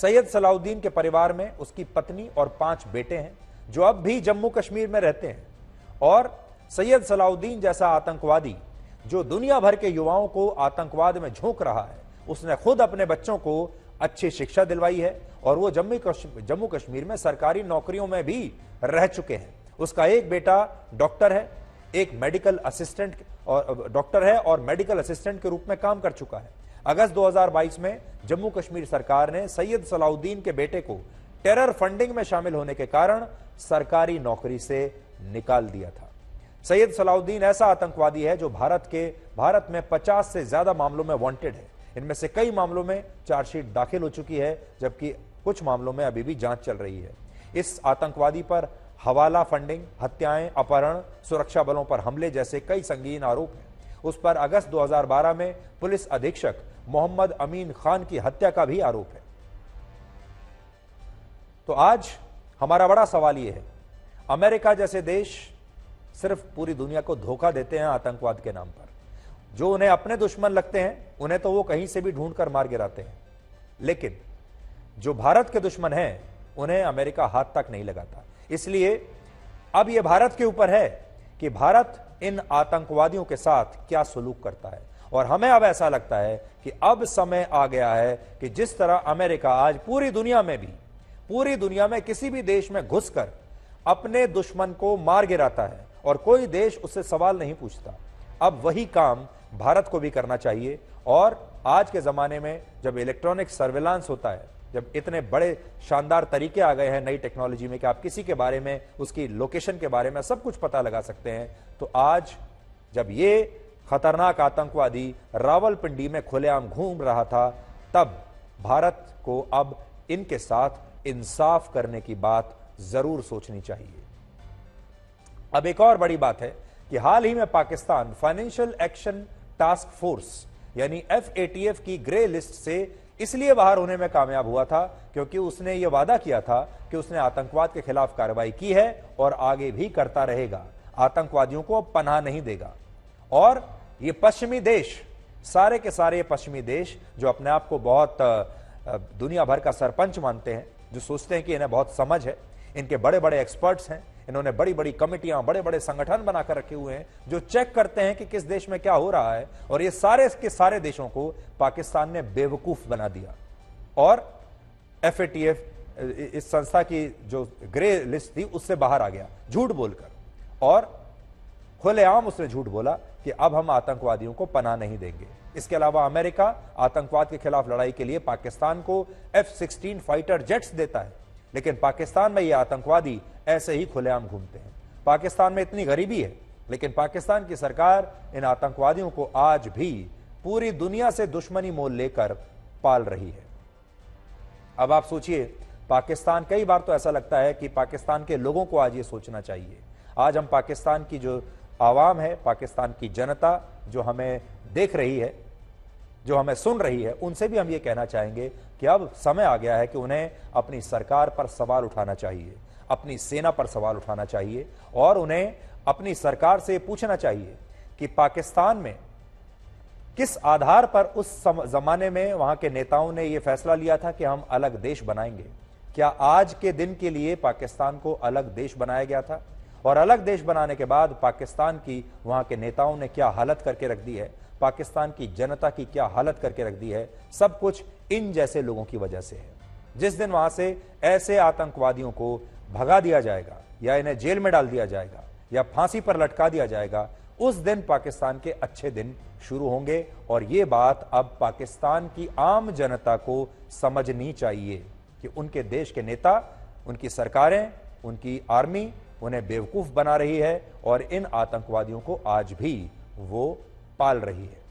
सैयद सलाउद्दीन के परिवार में उसकी पत्नी और पांच बेटे हैं जो अब भी जम्मू कश्मीर में रहते हैं और सैयद सलाउद्दीन जैसा आतंकवादी जो दुनिया भर के युवाओं को आतंकवाद में झोंक रहा है उसने खुद अपने बच्चों को अच्छी शिक्षा दिलवाई है और वो जम्मू कश्मीर जम्मू कश्मीर में सरकारी नौकरियों में भी रह चुके हैं उसका एक बेटा डॉक्टर है एक मेडिकल असिस्टेंट और डॉक्टर है और मेडिकल असिस्टेंट के रूप में काम कर चुका है अगस्त 2022 में जम्मू कश्मीर सरकार ने सैयद सलाउद्दीन के बेटे को टेरर फंडिंग में शामिल होने के कारण सरकारी नौकरी से निकाल दिया था सैयद सलाउद्दीन ऐसा आतंकवादी है जो भारत के भारत में 50 से ज्यादा मामलों में वांटेड है इनमें से कई मामलों में चार्जशीट दाखिल हो चुकी है जबकि कुछ मामलों में अभी भी जांच चल रही है इस आतंकवादी पर हवाला फंडिंग हत्याएं अपहरण सुरक्षा बलों पर हमले जैसे कई संगीन आरोप हैं उस पर अगस्त 2012 में पुलिस अधीक्षक मोहम्मद अमीन खान की हत्या का भी आरोप है तो आज हमारा बड़ा सवाल यह है अमेरिका जैसे देश सिर्फ पूरी दुनिया को धोखा देते हैं आतंकवाद के नाम पर जो उन्हें अपने दुश्मन लगते हैं उन्हें तो वो कहीं से भी ढूंढकर मार गिराते हैं लेकिन जो भारत के दुश्मन हैं उन्हें अमेरिका हाथ तक नहीं लगाता इसलिए अब यह भारत के ऊपर है कि भारत इन आतंकवादियों के साथ क्या सलूक करता है और हमें अब ऐसा लगता है कि अब समय आ गया है कि जिस तरह अमेरिका आज पूरी दुनिया में भी पूरी दुनिया में किसी भी देश में घुसकर अपने दुश्मन को मार गिराता है और कोई देश उससे सवाल नहीं पूछता अब वही काम भारत को भी करना चाहिए और आज के ज़माने में जब इलेक्ट्रॉनिक सर्वेलांस होता है जब इतने बड़े शानदार तरीके आ गए हैं नई टेक्नोलॉजी में कि आप किसी के बारे में उसकी लोकेशन के बारे में सब कुछ पता लगा सकते हैं तो आज जब ये खतरनाक आतंकवादी रावलपिंडी में खुलेआम घूम रहा था तब भारत को अब इनके साथ इंसाफ करने की बात जरूर सोचनी चाहिए अब एक और बड़ी बात है कि हाल ही में Pakistan financial action task force यानी एफ की ग्रे लिस्ट से इसलिए बाहर होने में कामयाब हुआ था क्योंकि उसने यह वादा किया था कि उसने आतंकवाद के खिलाफ कार्रवाई की है और आगे भी करता रहेगा आतंकवादियों को पनाह नहीं देगा और ये पश्चिमी देश सारे के सारे पश्चिमी देश जो अपने आप को बहुत दुनिया भर का सरपंच मानते हैं जो सोचते हैं कि इन्हें बहुत समझ है इनके बड़े बड़े एक्सपर्ट्स हैं इन्होंने बड़ी बड़ी कमेटियां बड़े बड़े संगठन बनाकर रखे हुए हैं जो चेक करते हैं कि किस देश में क्या हो रहा है और ये सारे के सारे देशों को पाकिस्तान ने बेवकूफ बना दिया और एफ इस संस्था की जो ग्रे लिस्ट थी उससे बाहर आ गया झूठ बोलकर और खुलेआम उसने झूठ बोला कि अब हम आतंकवादियों को पना नहीं देंगे इसके अलावा अमेरिका आतंकवाद के खिलाफ लड़ाई के लिए पाकिस्तान को एफ सिक्सटीन फाइटर जेट्स देता है लेकिन पाकिस्तान में ये आतंकवादी ऐसे ही खुलेआम घूमते हैं पाकिस्तान में इतनी गरीबी है लेकिन पाकिस्तान की सरकार इन आतंकवादियों को आज भी पूरी दुनिया से दुश्मनी मोल लेकर पाल रही है अब आप सोचिए पाकिस्तान कई बार तो ऐसा लगता है कि पाकिस्तान के लोगों को आज ये सोचना चाहिए आज हम पाकिस्तान की जो आवाम है पाकिस्तान की जनता जो हमें देख रही है जो हमें सुन रही है उनसे भी हम ये कहना चाहेंगे कि अब समय आ गया है कि उन्हें अपनी सरकार पर सवाल उठाना चाहिए अपनी सेना पर सवाल उठाना चाहिए और उन्हें अपनी सरकार से पूछना चाहिए कि पाकिस्तान में किस आधार पर उस जमाने में वहां के नेताओं ने यह फैसला लिया था कि हम अलग देश बनाएंगे क्या आज के दिन के लिए पाकिस्तान को अलग देश बनाया गया था और अलग देश बनाने के बाद पाकिस्तान की वहां के नेताओं ने क्या हालत करके रख दी है पाकिस्तान की जनता की क्या हालत करके रख दी है सब कुछ इन जैसे लोगों की वजह से है जिस दिन वहां से ऐसे आतंकवादियों को भगा दिया जाएगा या इन्हें जेल में डाल दिया जाएगा या फांसी पर लटका दिया जाएगा उस दिन पाकिस्तान के अच्छे दिन शुरू होंगे और ये बात अब पाकिस्तान की आम जनता को समझनी चाहिए कि उनके देश के नेता उनकी सरकारें उनकी आर्मी उन्हें बेवकूफ बना रही है और इन आतंकवादियों को आज भी वो पाल रही है